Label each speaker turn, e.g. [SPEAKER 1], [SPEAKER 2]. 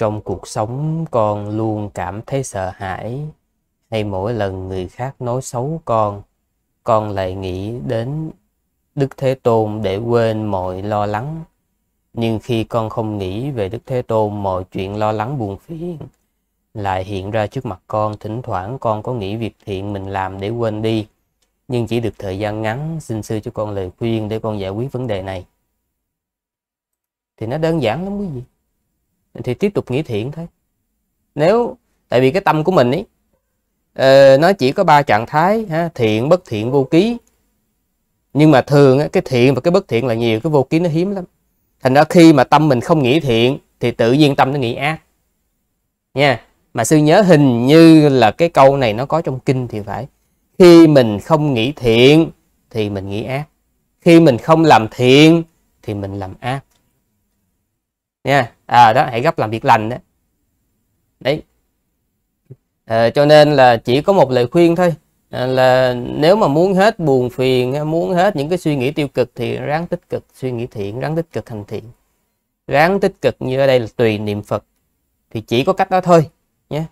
[SPEAKER 1] trong cuộc sống con luôn cảm thấy sợ hãi hay mỗi lần người khác nói xấu con con lại nghĩ đến đức thế tôn để quên mọi lo lắng nhưng khi con không nghĩ về đức thế tôn mọi chuyện lo lắng buồn phiền lại hiện ra trước mặt con thỉnh thoảng con có nghĩ việc thiện mình làm để quên đi nhưng chỉ được thời gian ngắn xin sư cho con lời khuyên để con giải quyết vấn đề này thì nó đơn giản lắm quý vị thì tiếp tục nghĩ thiện thôi nếu tại vì cái tâm của mình ấy uh, nó chỉ có ba trạng thái ha, thiện bất thiện vô ký nhưng mà thường cái thiện và cái bất thiện là nhiều cái vô ký nó hiếm lắm thành ra khi mà tâm mình không nghĩ thiện thì tự nhiên tâm nó nghĩ ác nha mà sư nhớ hình như là cái câu này nó có trong kinh thì phải khi mình không nghĩ thiện thì mình nghĩ ác khi mình không làm thiện thì mình làm ác nha à, đó hãy gấp làm việc lành đó đấy à, cho nên là chỉ có một lời khuyên thôi à, là nếu mà muốn hết buồn phiền muốn hết những cái suy nghĩ tiêu cực thì ráng tích cực suy nghĩ thiện ráng tích cực hành thiện ráng tích cực như ở đây là tùy niệm phật thì chỉ có cách đó thôi nhé